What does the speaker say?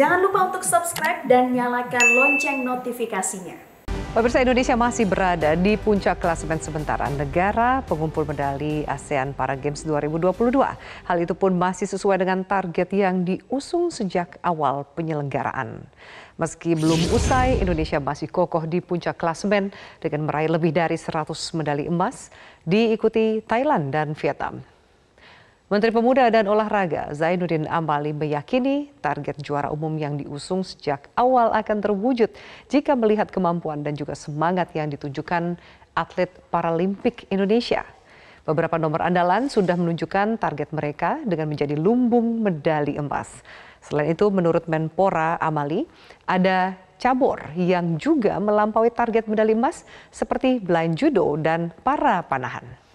Jangan lupa untuk subscribe dan nyalakan lonceng notifikasinya. Pemirsa Indonesia masih berada di puncak klasemen sementara negara pengumpul medali ASEAN Para Games 2022. Hal itu pun masih sesuai dengan target yang diusung sejak awal penyelenggaraan. Meski belum usai, Indonesia masih kokoh di puncak klasemen dengan meraih lebih dari 100 medali emas, diikuti Thailand dan Vietnam. Menteri Pemuda dan Olahraga Zainuddin Amali meyakini target juara umum yang diusung sejak awal akan terwujud jika melihat kemampuan dan juga semangat yang ditunjukkan atlet Paralimpik Indonesia. Beberapa nomor andalan sudah menunjukkan target mereka dengan menjadi lumbung medali emas. Selain itu, menurut Menpora Amali, ada cabur yang juga melampaui target medali emas seperti blind judo dan para panahan.